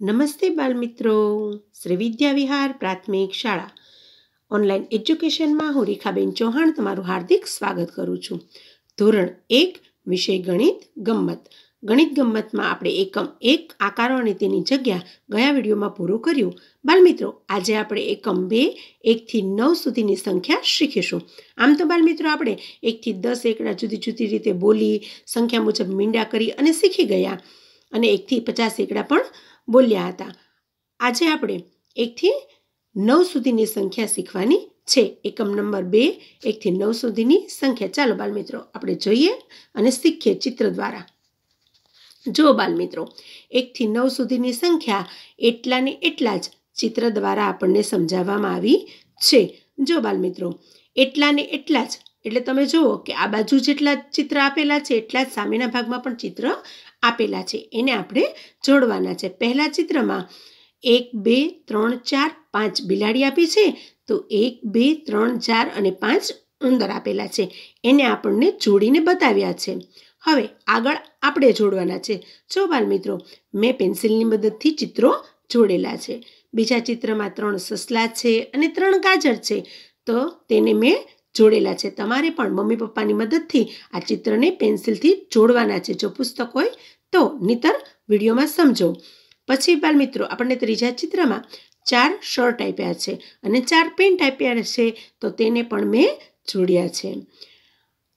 નમસ્તે બાલમિત્રો શ્રી વિદ્યા વિહાર પ્રાથમિક શાળા ઓનલાઈન એજ્યુકેશનમાં હું રેખાબેન ચૌહાણ તમારું હાર્દિક સ્વાગત કરું છું ધોરણ એક વિષય ગણિત ગમ્મત ગણિત ગમ્મતમાં આપણે એકમ એક આકારો અને તેની જગ્યા ગયા વિડીયોમાં પૂરું કર્યું બાલમિત્રો આજે આપણે એકમ બે એકથી નવ સુધીની સંખ્યા શીખીશું આમ તો બાલમિત્રો આપણે એકથી દસ એકડા જુદી જુદી રીતે બોલી સંખ્યા મુજબ મીંડા કરી અને શીખી ગયા અને એકથી પચાસ એકડા પણ બોલ્યા હતા આજે આપણે એકથી નવ સુધીની સંખ્યા શીખવાની છે એકમ નંબર બે એકથી નવ સુધીની સંખ્યા ચાલો બાલમિત્રો આપણે જોઈએ અને શીખીએ ચિત્ર દ્વારા જો બાલમિત્રો એકથી નવ સુધીની સંખ્યા એટલા ને એટલા જ ચિત્ર દ્વારા આપણને સમજાવવામાં આવી છે જો બાલમિત્રો એટલા ને એટલા જ એટલે તમે જુઓ કે આ બાજુ જેટલા ચિત્ર આપેલા છે એટલા જ સામેના ભાગમાં પણ ચિત્ર આપેલા છે એને આપણે જોડવાના છે પહેલા ચિત્રમાં એક બે ત્રણ ચાર પાંચ બિલાડી આપી છે તો એક બે ત્રણ ચાર અને પાંચ ઉંદર આપેલા છે એને આપણને જોડીને બતાવ્યા છે હવે આગળ આપણે જોડવાના છે જો બાલ મિત્રો મેં પેન્સિલની મદદથી ચિત્રો જોડેલા છે બીજા ચિત્રમાં ત્રણ સસલા છે અને ત્રણ ગાજર છે તો તેને મેં જોડેલા છે તમારે પણ મમ્મી પપ્પાની મદદથી આ ચિત્રને પેન્સિલથી જોડવાના છે જો પુસ્તક હોય તો નિતર વિડીયોમાં સમજો પછી બાળ આપણને ત્રીજા ચિત્રમાં ચાર શર્ટ આપ્યા છે અને ચાર પેન્ટ આપ્યા છે તો તેને પણ મેં જોડ્યા છે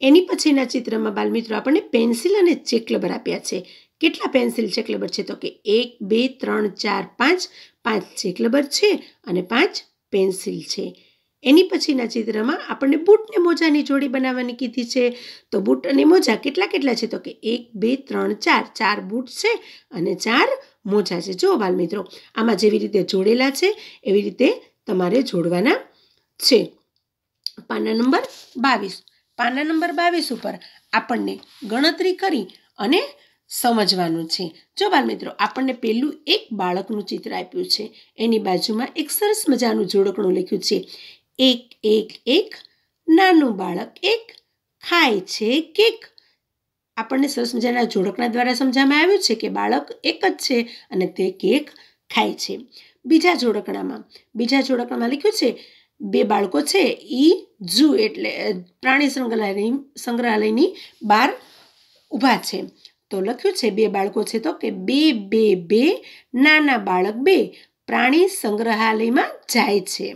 એની પછીના ચિત્રમાં બાલમિત્રો આપણને પેન્સિલ અને ચેક રબર આપ્યા છે કેટલા પેન્સિલ ચેકલબર છે તો કે એક બે ત્રણ ચાર પાંચ પાંચ ચેક રબર છે અને પાંચ પેન્સિલ છે એની પછીના ચિત્રમાં આપણને બૂટ ને મોજાની જોડી બનાવવાની કીધી છે તો બૂટ અને મોજા કેટલા કેટલા છે તો કે એક બે ત્રણ ચાર ચાર બૂટ છે અને ચાર મોજા છે જો બાલ મિત્રો આમાં જેવી રીતે જોડેલા છે એવી રીતે તમારે જોડવાના છે પાના નંબર બાવીસ પાના નંબર બાવીસ ઉપર આપણને ગણતરી કરી અને સમજવાનું છે જો બાળ મિત્રો આપણને પહેલું એક બાળકનું ચિત્ર આપ્યું છે એની બાજુમાં એક સરસ મજાનું જોડકણું લખ્યું છે એક એક એક નાનું બાળક એક ખાય છે કેક આપણને સરસ મજાના જોડકના દ્વારા સમજાવવામાં આવ્યું છે કે બાળક એક જ છે અને તે કેક ખાય છે બીજા જોડકણામાં બીજા જોડકણામાં લખ્યું છે બે બાળકો છે એ ઝૂ એટલે પ્રાણી સંગ્રહાલય સંગ્રહાલયની બહાર ઊભા છે તો લખ્યું છે બે બાળકો છે તો કે બે બે બે નાના બાળક બે પ્રાણી સંગ્રહાલયમાં જાય છે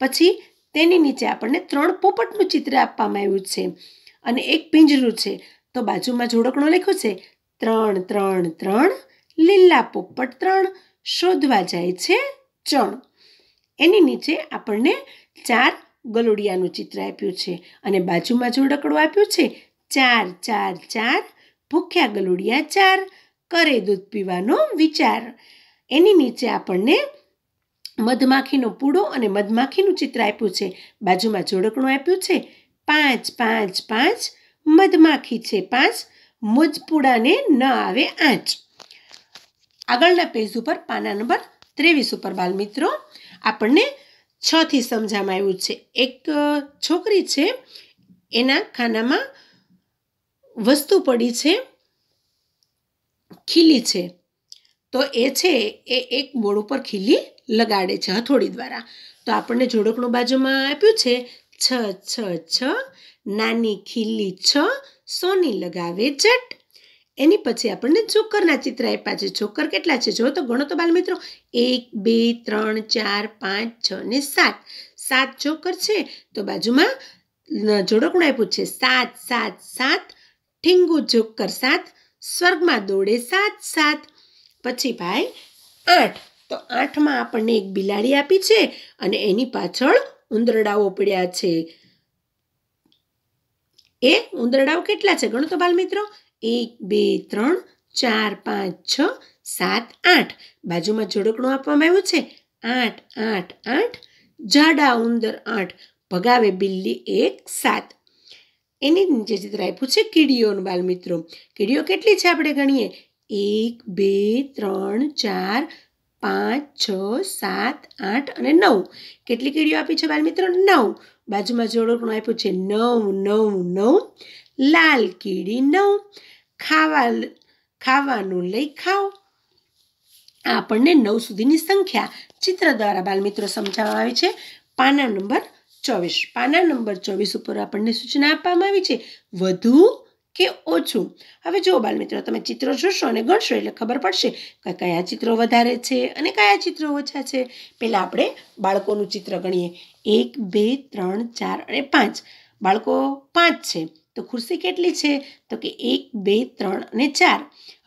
પછી તેની નીચે આપણને ત્રણ પોપટનું ચિત્ર આપવામાં આવ્યું છે અને એક પિંજરું છે તો બાજુમાં જોડકણો લખ્યો છે ત્રણ ત્રણ ત્રણ લીલા પોપટ ત્રણ શોધવા જાય છે ચણ એની નીચે આપણને ચાર ગલુડિયાનું ચિત્ર આપ્યું છે અને બાજુમાં જોડકણો આપ્યું છે ચાર ચાર ચાર ભૂખ્યા ગલુડિયા ચાર કરે દૂધ પીવાનો વિચાર એની નીચે આપણને મધમાખીનો પૂડો અને મધમાખીનું ચિત્ર આપ્યું છે બાજુમાં જોડકણું આપ્યું છે પાંચ પાંચ પાંચ મધમાખી છે પાંચ મુજપુડાને ન આવે આંચ આગળના પેજ ઉપર પાના નંબર ત્રેવીસ ઉપર બાલમિત્રો આપણને છ થી સમજામાં આવ્યું છે એક છોકરી છે એના ખાનામાં વસ્તુ પડી છે ખીલી છે તો એ છે એ એક મોડ ઉપર ખીલી લગાડે છે હથોડી દ્વારા તો આપણને જોડકણું બાજુમાં આપ્યું છે છ છ છ નાની ખીલી છ સોની લગાવે જટ એની પછી આપણને છોકરના ચિત્ર આપ્યા છે છોકર કેટલા છે જો તો ગણો તો બાલ મિત્રો એક બે ત્રણ ચાર પાંચ છ ને સાત સાત ચોકર છે તો બાજુમાં જોડકણું આપ્યું છે સાત સાત સાત ઠીંગુ જોકર સાત સ્વર્ગમાં દોડે સાત સાત પછી ભાઈ આઠ તો આઠમાં આપણને એક બિલાડી આપી છે અને એની પાછળ ઉંદરડાઓ પડ્યા છે એ ઉંદરડાઓ કેટલા છે ગણો તો બાલ મિત્રો એક બે ત્રણ ચાર પાંચ છ સાત આઠ બાજુમાં જોડકણું આપવામાં આવ્યું છે આઠ આઠ આઠ જાડા ઉંદર આઠ ભગાવે બિલ્લી એક સાત એની નીચે ચિત્ર આપ્યું છે કીડીઓનું બાલમિત્રો કીડીઓ કેટલી છે આપણે ગણીએ એક બે ત્રણ ચાર પાંચ છ સાત આઠ અને નવ કેટલી કીડીઓ આપી છે બાલમિત્રો નવ બાજુમાં જોડકણું આપ્યું છે નવ નવ નવ લાલ કીડી નવ ખાવા ખાવાનું લઈ ખાઓ આપણને નવ સુધીની સંખ્યા ચિત્ર દ્વારા બાલમિત્રો સમજાવવામાં આવી છે પાના નંબર ચોવીસ પાના નંબર ચોવીસ ઉપર આપણને સૂચના આપવામાં આવી છે વધુ કે ઓછું હવે જો બાલમિત્રો તમે ચિત્રો જોશો અને ગણશો એટલે ખબર પડશે કે કયા ચિત્રો વધારે છે અને કયા ચિત્રો ઓછા છે પહેલાં આપણે બાળકોનું ચિત્ર ગણીએ એક બે ત્રણ ચાર અને પાંચ બાળકો પાંચ છે તો ખુરશી કેટલી છે તો કે એક બે ત્રણ અને ચાર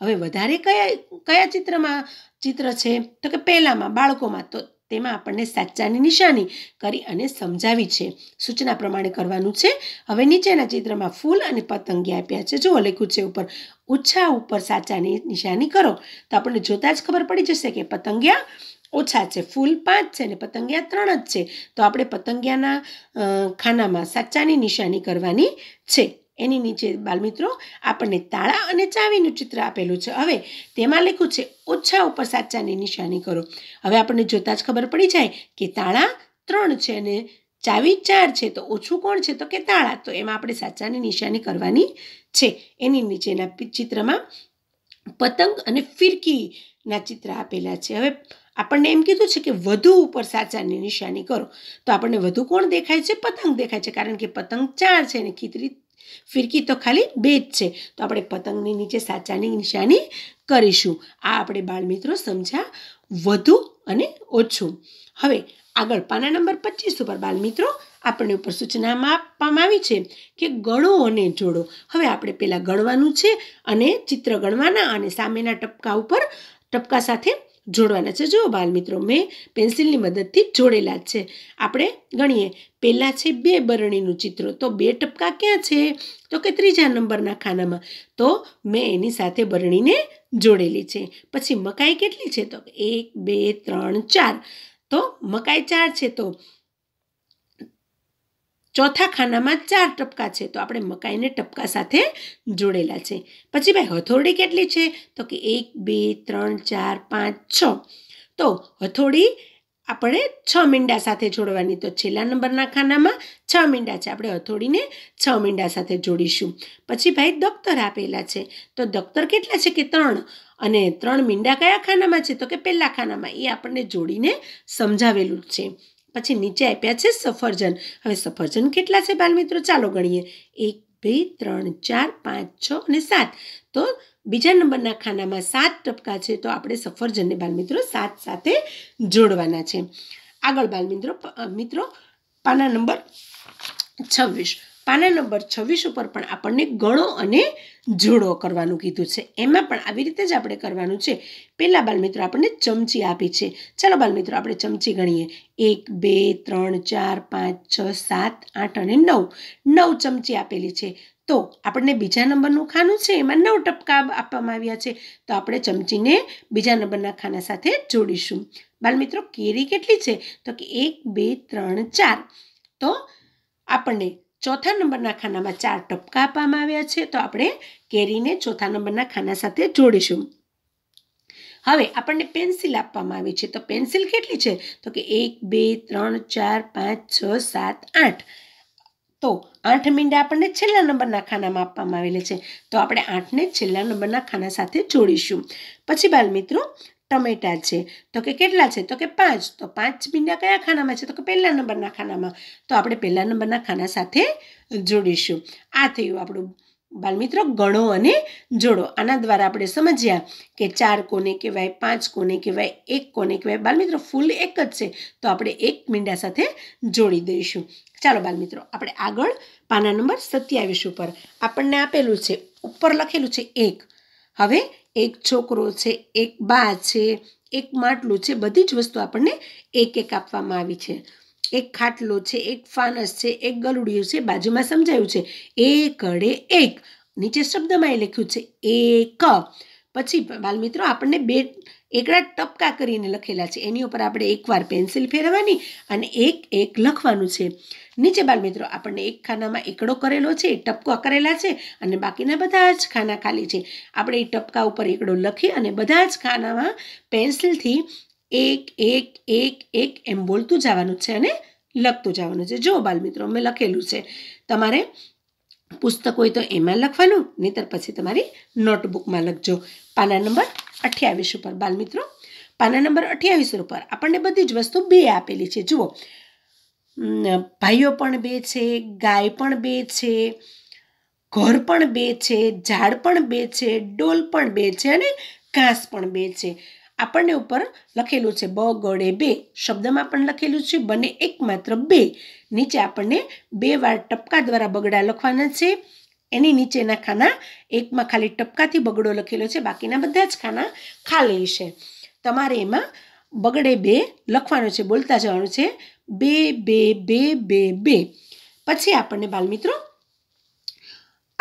હવે વધારે કયા કયા ચિત્રમાં ચિત્ર છે તો કે પહેલાંમાં બાળકોમાં તો તેમાં આપણને સાચાની નિશાની કરી અને સમજાવી છે સૂચના પ્રમાણે કરવાનું છે હવે નીચેના ચિત્રમાં ફૂલ અને પતંગી આપ્યા છે જુઓ લખ્યું છે ઉપર ઓછા ઉપર સાચાની નિશાની કરો તો આપણને જોતાં જ ખબર પડી જશે કે પતંગિયા ઓછા છે ફૂલ પાંચ છે ને પતંગિયા ત્રણ જ છે તો આપણે પતંગિયાના ખાનામાં સાચાની નિશાની કરવાની છે એની નીચે બાલમિત્રો આપણને તાળા અને ચાવીનું ચિત્ર આપેલું છે હવે તેમાં લખ્યું છે ઓછા ઉપર સાચાની નિશાની કરો હવે આપણને જોતાં જ ખબર પડી જાય કે તાળા ત્રણ છે અને ચાવી ચાર છે તો ઓછું કોણ છે તો કે તાળા તો એમાં આપણે સાચાની નિશાની કરવાની છે એની નીચેના ચિત્રમાં પતંગ અને ફિરકીના ચિત્ર આપેલા છે હવે આપણને એમ કીધું છે કે વધુ ઉપર સાચાની નિશાની કરો તો આપણને વધુ કોણ દેખાય છે પતંગ દેખાય છે કારણ કે પતંગ ચાર છે અને ખીતરી ફિરકી તો ખાલી બે જ છે તો આપણે પતંગની નીચે સાચાની નિશાની કરીશું આ આપણે બાળમિત્રો સમજ્યા વધુ અને ઓછું હવે આગળ પાના નંબર પચીસ ઉપર બાળમિત્રો આપણને ઉપર સૂચનામાં આપવામાં આવી છે કે ગણો અને જોડો હવે આપણે પહેલાં ગણવાનું છે અને ચિત્ર ગણવાના અને સામેના ટપકા ઉપર ટપકા સાથે જોડવાના છે જો બાલમિત્રો મેં પેન્સિલની મદદથી જોડેલા જ છે આપણે ગણીએ પહેલાં છે બે બરણીનું ચિત્ર તો બે ટપકા ક્યાં છે તો કે ત્રીજા નંબરના ખાનામાં તો મેં એની સાથે બરણીને જોડેલી છે પછી મકાઈ કેટલી છે તો એક બે ત્રણ ચાર તો મકાઈ ચાર છે તો ચોથા ખાનામાં ચાર ટપકા છે તો આપણે મકાઈને ટપકા સાથે જોડેલા છે પછી ભાઈ હથોડી કેટલી છે તો કે એક બે ત્રણ ચાર પાંચ છ તો હથોડી આપણે છ મીંડા સાથે જોડવાની તો છેલ્લા નંબરના ખાનામાં છ મીંડા છે આપણે હથોડીને છ મીંડા સાથે જોડીશું પછી ભાઈ દફતર આપેલા છે તો દફતર કેટલા છે કે ત્રણ અને ત્રણ મીંડા કયા ખાનામાં છે તો કે પહેલા ખાનામાં એ આપણને જોડીને સમજાવેલું છે પછી નીચે આપ્યા છે સફરજન હવે સફરજન કેટલા છે બાલમિત્રો ચાલો ગણીએ એક બે ત્રણ ચાર પાંચ છ અને સાત તો બીજા નંબરના ખાનામાં સાત ટપકા છે તો આપણે સફરજનને બાલમિત્રો સાત સાથે જોડવાના છે આગળ બાલમિત્રો મિત્રો પાના નંબર છવ્વીસ પાના નંબર છવ્વીસ ઉપર પણ આપણને ગણો અને જોડો કરવાનું કીધું છે એમાં પણ આવી રીતે જ આપણે કરવાનું છે પહેલાં બાલમિત્રો આપણને ચમચી આપી છે ચાલો બાલમિત્રો આપણે ચમચી ગણીએ એક બે ત્રણ ચાર પાંચ છ સાત આઠ અને નવ નવ ચમચી આપેલી છે તો આપણને બીજા નંબરનું ખાનું છે એમાં નવ ટપકા આપવામાં આવ્યા છે તો આપણે ચમચીને બીજા નંબરના ખાના સાથે જોડીશું બાલમિત્રો કેરી કેટલી છે તો કે એક બે ત્રણ ચાર તો આપણને ચોથા નંબરના ખાનામાં ચાર ટપકા આપવામાં આવ્યા છે તો આપણે કેરીને ચોથા નંબરના ખાના સાથે જોડીશું હવે આપણને પેન્સિલ આપવામાં આવી છે તો પેન્સિલ કેટલી છે તો કે એક બે ત્રણ ચાર પાંચ છ સાત આઠ તો આઠ મીંડા આપણને છેલ્લા નંબરના ખાનામાં આપવામાં આવેલા છે તો આપણે આઠને છેલ્લા નંબરના ખાના સાથે જોડીશું પછી બાલ મિત્રો ટમેટા છે તો કે કેટલા છે તો કે પાંચ તો પાંચ ભીંડા કયા ખાનામાં છે તો કે પહેલા નંબરના ખાનામાં તો આપણે પહેલા નંબરના ખાના સાથે જોડીશું આ થયું આપણું બાલમિત્રો ગણો અને જોડો આના દ્વારા આપણે સમજ્યા કે ચાર કોને કહેવાય પાંચ કોને કહેવાય એક કોને કહેવાય બાલમિત્રો ફૂલ એક જ છે તો આપણે એક મીંડા સાથે જોડી દઈશું ચાલો બાલમિત્રો આપણે આગળ પાના નંબર સત્યાવીસ ઉપર આપણને આપેલું છે ઉપર લખેલું છે એક હવે એક છોકરો છે એક બા છે એક માટલું છે બધી જ વસ્તુ આપણને એક એક આપવામાં આવી છે એક ખાટલો છે એક ફાનસ છે એક ગલુડિયું છે બાજુમાં સમજાયું છે એક અડે એક નીચે શબ્દમાં એ લખ્યું છે એક પછી બાલમિત્રો આપણને બે એકડા ટપકા કરીને લખેલા છે એની ઉપર આપણે એકવાર પેન્સિલ ફેરવવાની અને એક એક લખવાનું છે નીચે બાલમિત્રો આપણને એક ખાનામાં એકડો કરેલો છે ટપકા કરેલા છે અને બાકીના બધા જ ખાના ખાલી છે આપણે એ ટપકા ઉપર એકડો લખી અને બધા જ ખાનામાં પેન્સિલથી એક એક એક એક એમ બોલતું જવાનું છે અને લખતું જવાનું છે જો બાલમિત્રો મેં લખેલું છે તમારે પુસ્તક હોય તો એમાં લખવાનું નહીતર પછી તમારી નોટબુકમાં લખજો પાના નંબર અઠ્યાવીસ ઉપર બાલમિત્રો પાના નંબર અઠ્યાવીસ ઉપર આપણને બધી જ વસ્તુ બે આપેલી છે જુઓ ભાઈઓ પણ બે છે ગાય પણ બે છે ઘર પણ બે છે ઝાડ પણ બે છે ડોલ પણ બે છે અને ઘાસ પણ બે છે આપણને ઉપર લખેલું છે બ ગળે બે શબ્દમાં પણ લખેલું છે બને માત્ર બે નીચે આપણને બે વાર ટપકા દ્વારા બગડા લખવાના છે એની નીચેના ખાના એકમાં ખાલી ટપકાથી બગડો લખેલો છે બાકીના બધા જ ખાના ખાલી છે તમારે એમાં બગડે બે લખવાનું છે બોલતા જવાનું છે બે બે બે બે બે પછી આપણને બાલમિત્રો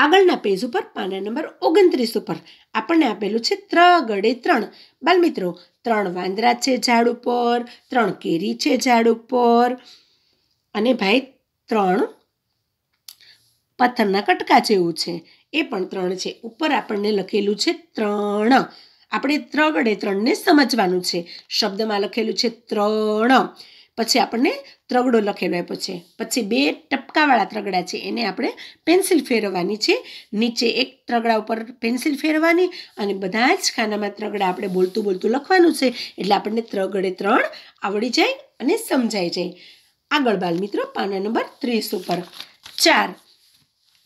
આગળના પેજ ઉપર પાના નંબર ઓગણત્રીસ ઉપર આપણને આપેલું છે ત્ર ગડે ત્રણ બાલમિત્રો ત્રણ વાંદરા છે ઝાડ ઉપર ત્રણ કેરી છે ઝાડ ઉપર અને ભાઈ ત્રણ પથ્થરના કટકા જેવું છે એ પણ ત્રણ છે ઉપર આપણને લખેલું છે ત્રણ આપણે ત્રગડે ત્રણને સમજવાનું છે શબ્દમાં લખેલું છે ત્રણ પછી આપણને ત્રગડો લખેલો આપ્યો છે પછી બે ટપકાવાળા ત્રગડા છે એને આપણે પેન્સિલ ફેરવવાની છે નીચે એક ત્રગડા ઉપર પેન્સિલ ફેરવવાની અને બધા જ ખાનામાં ત્રગડા આપણે બોલતું બોલતું લખવાનું છે એટલે આપણને ત્રગડે ત્રણ આવડી જાય અને સમજાઈ જાય આગળ બાલ મિત્રો પાના નંબર ત્રીસ ઉપર ચાર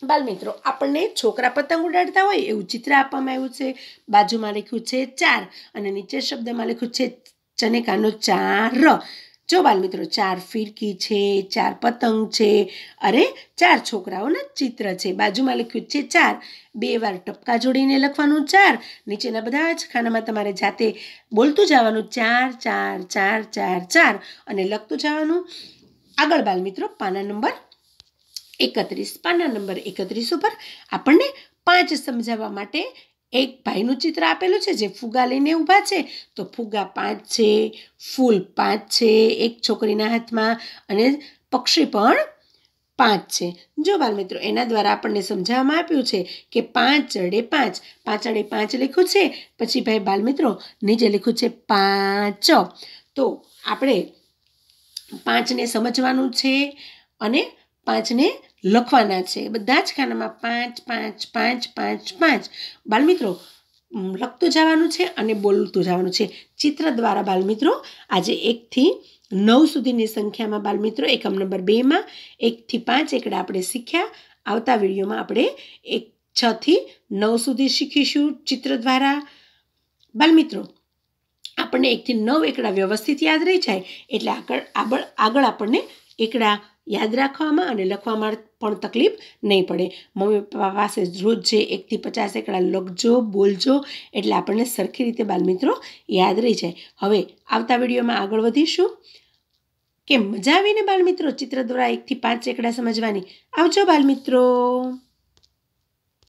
બાલમિત્રો આપણને છોકરા પતંગ ઉડાડતા હોય એવું ચિત્ર આપવામાં આવ્યું છે બાજુમાં લખ્યું છે ચાર અને નીચે શબ્દમાં લખ્યું છે ચનેકાનો ચાર જો બાલમિત્રો ચાર ફિરકી છે ચાર પતંગ છે અરે ચાર છોકરાઓના ચિત્ર છે બાજુમાં લખ્યું છે ચાર બે વાર ટપકા જોડીને લખવાનું ચાર નીચેના બધા જ ખાનામાં તમારે જાતે બોલતું જવાનું ચાર ચાર ચાર ચાર ચાર અને લખતું જવાનું આગળ બાલમિત્રો પાના નંબર એકત્રીસ પાના નંબર એકત્રીસ ઉપર આપણને પાંચ સમજાવવા માટે એક ભાઈનું ચિત્ર આપેલું છે જે ફુગા લઈને ઊભા છે તો ફુગા પાંચ છે ફૂલ પાંચ છે એક છોકરીના હાથમાં અને પક્ષી પણ પાંચ છે જો બાલમિત્રો એના દ્વારા આપણને સમજાવવામાં આપ્યું છે કે પાંચ અડે પાંચ પાંચ અડે પાંચ લખ્યું છે પછી ભાઈ બાલમિત્રો નીચે લખ્યું છે પાંચ તો આપણે પાંચને સમજવાનું છે અને પાંચને લખવાના છે બધા જ ખાનામાં પાંચ પાંચ પાંચ પાંચ પાંચ બાલમિત્રો લખતું જવાનું છે અને બોલતું જવાનું છે ચિત્ર દ્વારા બાલમિત્રો આજે એકથી નવ સુધીની સંખ્યામાં બાલમિત્રો એકમ નંબર બેમાં એકથી પાંચ એકડા આપણે શીખ્યા આવતા વિડીયોમાં આપણે એક છથી નવ સુધી શીખીશું ચિત્ર દ્વારા બાલમિત્રો આપણને એકથી નવ એકડા વ્યવસ્થિત યાદ રહી જાય એટલે આગળ આગળ આગળ આપણને એકડા યાદ રાખવામાં અને લખવામાં પણ તકલીફ નહીં પડે મમ્મી પપ્પા પાસે રોજ જે એકથી પચાસ એકડા લખજો બોલજો એટલે આપણને સરખી રીતે બાલમિત્રો યાદ રહી જાય હવે આવતા વિડીયોમાં આગળ વધીશું કે મજા આવીને બાલમિત્રો ચિત્ર દ્વારા એકથી પાંચ એકડા સમજવાની આવજો બાલમિત્રો